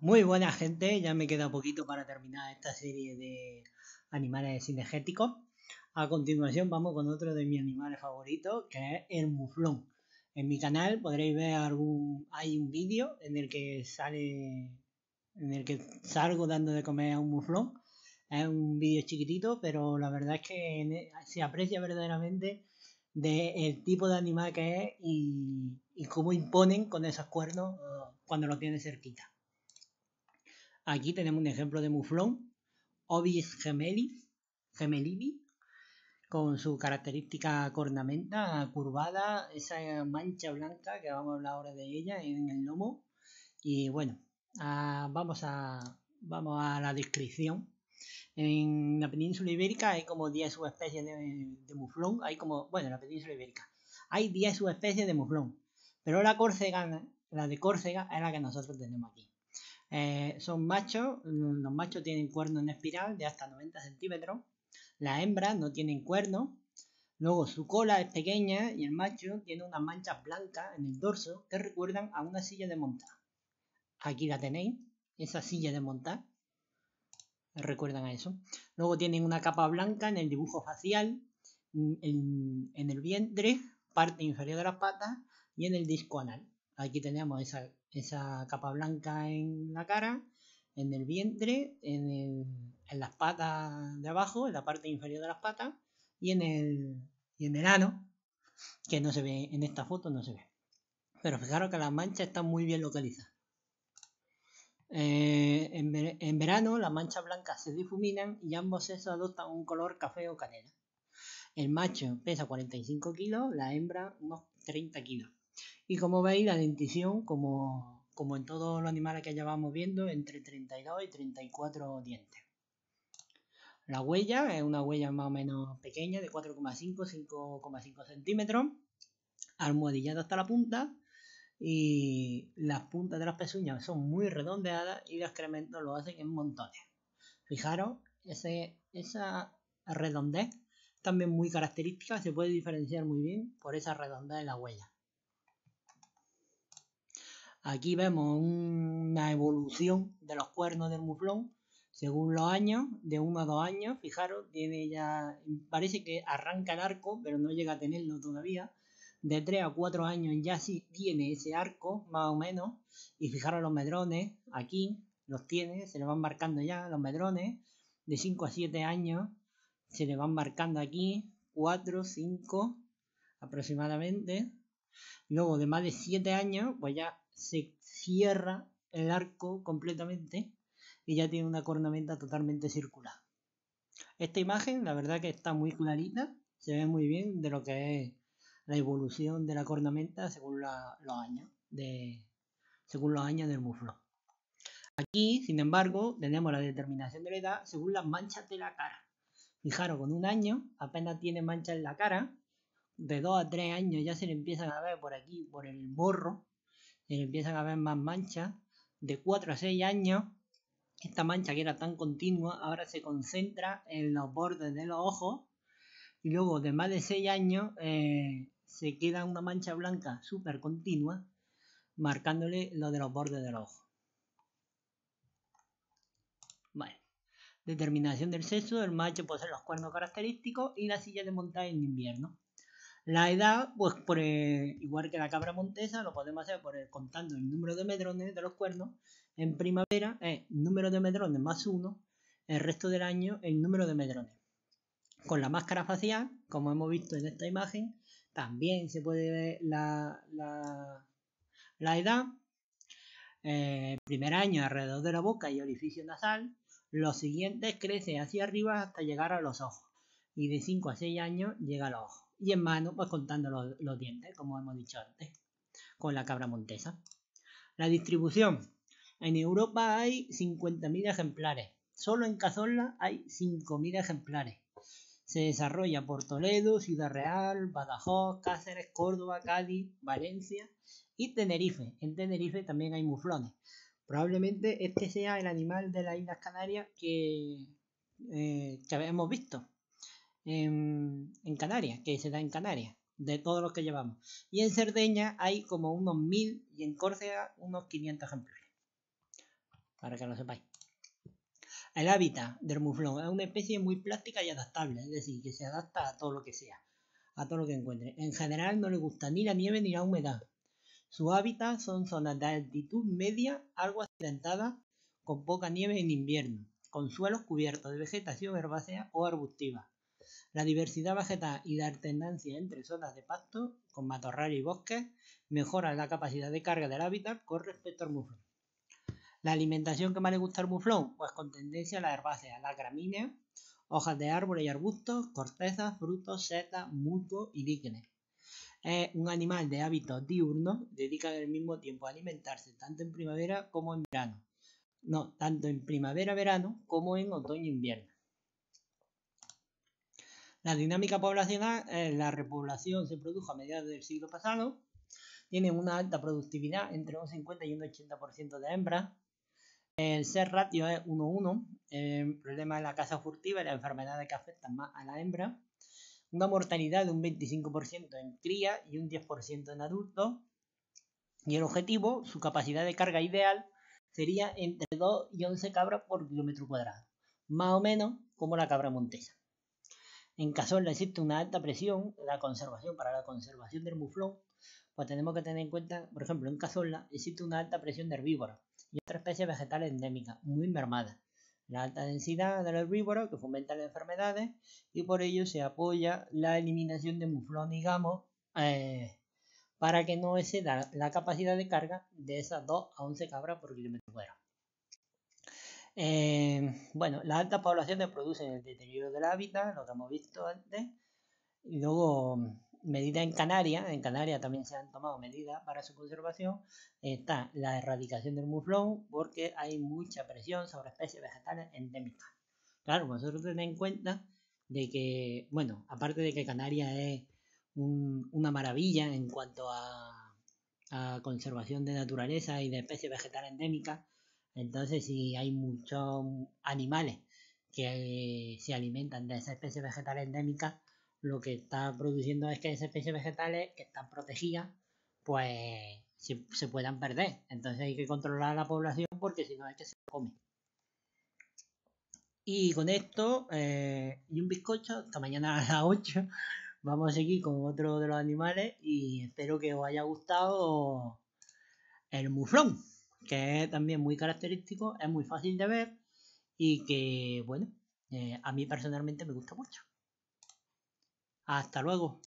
Muy buena gente, ya me queda poquito para terminar esta serie de animales sinergéticos. A continuación vamos con otro de mis animales favoritos, que es el muflón. En mi canal podréis ver algún hay un vídeo en el que sale en el que salgo dando de comer a un muflón. Es un vídeo chiquitito, pero la verdad es que e, se aprecia verdaderamente del el tipo de animal que es y, y cómo imponen con esos cuernos ah, cuando lo tienen cerquita. Aquí tenemos un ejemplo de muflón, Obis gemelibi, gemelini, con su característica cornamenta curvada, esa mancha blanca que vamos a hablar ahora de ella en el lomo. Y bueno, vamos, a, vamos a la descripción. En la península ibérica hay como 10 subespecies de, de, muflón. Hay como, bueno, en la península ibérica hay 10 subespecies de muflón. Pero la córcega, la de Córcega, es la que nosotros tenemos aquí. Eh, son machos, mm, los machos tienen cuerno en espiral de hasta 90 centímetros, las hembras no tienen cuerno, luego su cola es pequeña y el macho tiene unas manchas blancas en el dorso que recuerdan a una silla de montar. Aquí la tenéis, esa silla de montar, recuerdan a eso. Luego tienen una capa blanca en el dibujo facial, mm, en, en el vientre, parte inferior de las patas y en el disco anal. Aquí tenemos esa, capa blanca en la cara, en el vientre, en, las patas de abajo, en la parte inferior de las patas y en el, en ano, que no se ve en esta foto, no se ve. Pero fijaros que la mancha están muy bien localizada. Eh, en, en, verano las manchas blancas se difuminan y ambos sexos adoptan un color café o canela. El macho pesa 45 kilos, la hembra unos 30 kilos. Y como veis, la dentición, como, como en todos los animales que ya vamos viendo, entre 32 y 34 dientes. La huella es una huella más o menos pequeña, de 4,5, 5,5 centímetros, almohadillada hasta la punta, y las puntas de las pezuñas son muy redondeadas y los excrementos lo hacen en montones. Fijaros, ese, esa redondez también muy característica se puede diferenciar muy bien por esa redondez de la huella. Aquí vemos una evolución de los cuernos del muflón según los años, de 1 a 2 años. Fijaros, tiene ya, parece que arranca el arco, pero no llega a tenerlo todavía. De 3 a cuatro años ya sí tiene ese arco, más o menos. Y fijaros los medrones, aquí los tiene, se le van marcando ya los medrones. De 5 a 7 años se le van marcando aquí 4, 5 aproximadamente. Luego de más de 7 años, pues ya se cierra el arco completamente y ya tiene una cornamenta totalmente circular. Esta imagen, la verdad que está muy clarita, se ve muy bien de lo que es la evolución de la cornamenta según los años según los años del muslo. Aquí, sin embargo, tenemos la determinación de la edad según las manchas de la cara. Fijaros, con un año apenas tiene manchas en la cara de 2 a 3 años ya se le empiezan a ver por aquí, por el borro se le empiezan a ver más manchas. De 4 a 6 años, esta mancha que era tan continua ahora se concentra en los bordes de los ojos. Y luego, de más de 6 años, eh, se queda una mancha blanca súper continua, marcándole lo de los bordes del ojo. Vale. Determinación del sexo, el macho posee los cuernos característicos y la silla de montaje en invierno. La edad, pues por igual que la cabra montesa, lo podemos hacer por contando el número de medrones de los cuernos. En primavera es eh, número de medrones más uno, el resto del año el número de medrones. Con la máscara facial, como hemos visto en esta imagen, también se puede ver la, edad. el eh, primer año alrededor de la boca y orificio nasal. Los siguientes crece hacia arriba hasta llegar a los ojos. Y de 5 a 6 años llega a los ojos y en mano pues contando los, dientes, como hemos dicho antes, con la cabra montesa. La distribución. En Europa hay 50.000 ejemplares. Solo en Cazorla hay 5.000 ejemplares. Se desarrolla por Toledo, Ciudad Real, Badajoz, Cáceres, Córdoba, Cádiz, Valencia y Tenerife. En Tenerife también hay muflones. Probablemente este sea el animal de las Islas Canarias que, eh, que hemos visto en, Canarias, que se da en Canarias, de todos los que llevamos. Y en Cerdeña hay como unos 1000 y en Córcega unos 500 ejemplares. Para que lo sepáis. El hábitat del muflón es una especie muy plástica y adaptable, es decir, que se adapta a todo lo que sea, a todo lo que encuentre. En general no le gusta ni la nieve ni la humedad. Su hábitat son zonas de altitud media, algo accidentada, con poca nieve en invierno, con suelos cubiertos de vegetación herbácea o arbustiva, la diversidad vegetal y la alternancia entre zonas de pasto, con matorrales y bosques, mejora la capacidad de carga del hábitat con respecto al muflón. La alimentación que más le gusta al muflón, pues con tendencia a las herbáceas, las gramíneas, hojas de árboles y arbustos, cortezas, frutos, setas, musgo y líquenes. Es un animal de hábitos diurnos, dedica el mismo tiempo a alimentarse tanto en primavera como en verano. No, tanto en primavera-verano como en otoño-invierno. La dinámica poblacional, eh, la repoblación se produjo a mediados del siglo pasado, tiene una alta productividad entre un 50 y un 80% de hembras, el ser ratio es 1-1, eh, el problema de la caza furtiva y las enfermedades que afectan más a la hembra, una mortalidad de un 25% en cría y un 10% en adultos, y el objetivo, su capacidad de carga ideal, sería entre 2 y 11 cabras por kilómetro cuadrado, más o menos como la cabra montesa. En caso existe una alta presión, la conservación para la conservación del muflón, pues tenemos que tener en cuenta, por ejemplo, en cazola existe una alta presión de herbívoros y otra especie vegetal endémica, muy mermada. La alta densidad del herbívoro que fomenta las enfermedades y por ello se apoya la eliminación de muflón, digamos, eh, para que no exceda la capacidad de carga de esas 2 a 11 cabras por kilómetro cuadrado. Eh, bueno, las altas poblaciones producen el deterioro del hábitat, lo que hemos visto antes. Y luego, mm, medida en Canarias, en Canarias también se han tomado medidas para su conservación. Está la erradicación del muflón porque hay mucha presión sobre especies vegetales endémicas. Claro, vosotros pues tened en cuenta de que, bueno, aparte de que Canarias es una maravilla en cuanto a conservación de naturaleza y de especies vegetales endémicas, entonces, si hay muchos animales que eh, se alimentan de esa especie vegetal endémica, lo que está produciendo es que esas especies vegetales que están protegidas, pues se, puedan perder. Entonces hay que controlar la población porque si no es que se come. Y con esto eh, y un bizcocho, hasta mañana a las 8 vamos a seguir con otro de los animales y espero que os haya gustado el muflón que es también muy característico, es muy fácil de ver y que, bueno, eh, a mí personalmente me gusta mucho. Hasta luego.